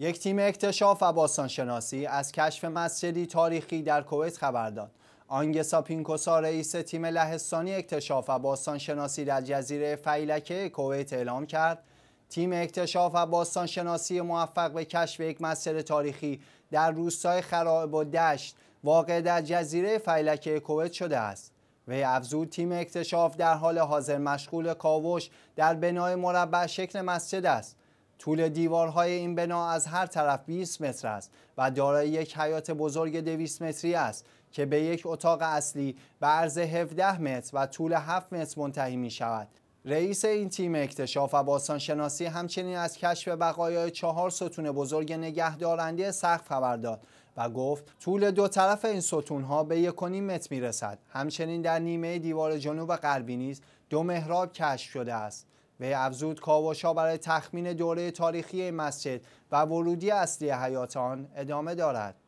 یک تیم اکتشاف و باستانشناسی از کشف مسجدی تاریخی در کویت خبر داد. آنگسا پینکوسا رئیس تیم لهستانی اکتشاف و باستانشناسی در جزیره فیلکه کویت اعلام کرد تیم اکتشاف و باستانشناسی موفق به کشف یک مسجد تاریخی در روستای خرائب و دشت واقع در جزیره فیلکه کویت شده است. وی افزود تیم اکتشاف در حال حاضر مشغول کاوش در بنای مربع شکل مسجد است طول دیوارهای این بنا از هر طرف 20 متر است و دارای یک حیات بزرگ 200 متری است که به یک اتاق اصلی به عرض 17 متر و طول 7 متر منتهی می شود. رئیس این تیم اکتشاف و باستانشناسی همچنین از کشف بقایای چهار ستون بزرگ نگهدارنده سقف خبر داد و گفت طول دو طرف این ستون ها به یکونیم متر می رسد. همچنین در نیمه دیوار جنوب غربی نیز دو محراب کشف شده است. و افزود کاوشا برای تخمین دوره تاریخی مسجد و ورودی اصلی حیات آن ادامه دارد